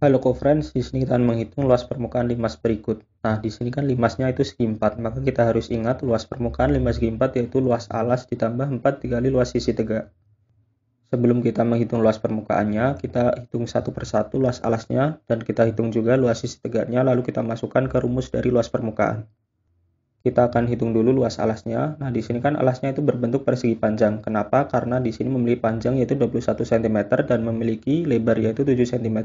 Halo Friends, di sini kita akan menghitung luas permukaan limas berikut. Nah, di sini kan limasnya itu segi 4, maka kita harus ingat luas permukaan limas segi 4 yaitu luas alas ditambah 4 dikali luas sisi tegak. Sebelum kita menghitung luas permukaannya, kita hitung satu persatu luas alasnya dan kita hitung juga luas sisi tegaknya lalu kita masukkan ke rumus dari luas permukaan. Kita akan hitung dulu luas alasnya. Nah, di sini kan alasnya itu berbentuk persegi panjang. Kenapa? Karena di sini memiliki panjang yaitu 21 cm dan memiliki lebar yaitu 7 cm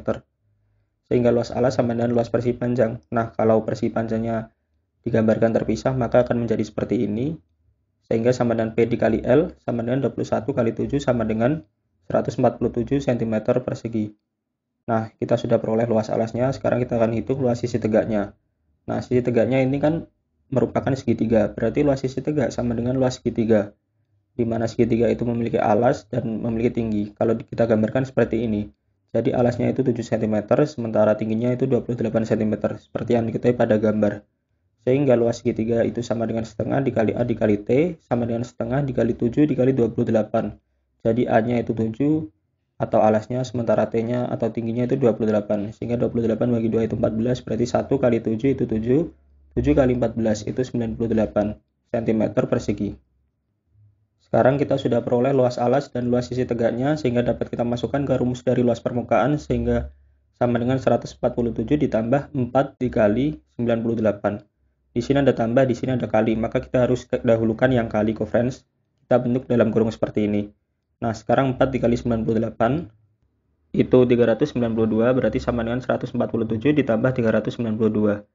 sehingga luas alas sama dengan luas persi panjang. Nah, kalau persi panjangnya digambarkan terpisah, maka akan menjadi seperti ini, sehingga sama dengan P dikali L sama dengan 21 kali 7 sama dengan 147 cm persegi. Nah, kita sudah peroleh luas alasnya, sekarang kita akan hitung luas sisi tegaknya. Nah, sisi tegaknya ini kan merupakan segitiga, berarti luas sisi tegak sama dengan luas segitiga, di mana segitiga itu memiliki alas dan memiliki tinggi. Kalau kita gambarkan seperti ini, jadi alasnya itu 7 cm, sementara tingginya itu 28 cm, seperti yang diketahui pada gambar. Sehingga luas segitiga itu sama dengan setengah dikali A dikali T, sama dengan setengah dikali 7 dikali 28. Jadi A-nya itu 7, atau alasnya, sementara T-nya atau tingginya itu 28. Sehingga 28 bagi 2 itu 14, berarti 1 kali 7 itu 7, 7 kali 14 itu 98 cm persegi. Sekarang kita sudah peroleh luas alas dan luas sisi tegaknya sehingga dapat kita masukkan ke rumus dari luas permukaan sehingga sama dengan 147 ditambah 4 dikali 98. Di sini ada tambah, di sini ada kali, maka kita harus dahulukan yang kali friends. Kita bentuk dalam kurung seperti ini. Nah, sekarang 4 dikali 98 itu 392 berarti sama dengan 147 ditambah 392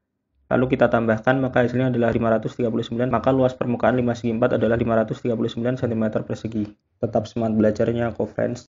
lalu kita tambahkan maka hasilnya adalah 539 maka luas permukaan 5 segi 4 adalah 539 cm persegi tetap semangat belajarnya co friends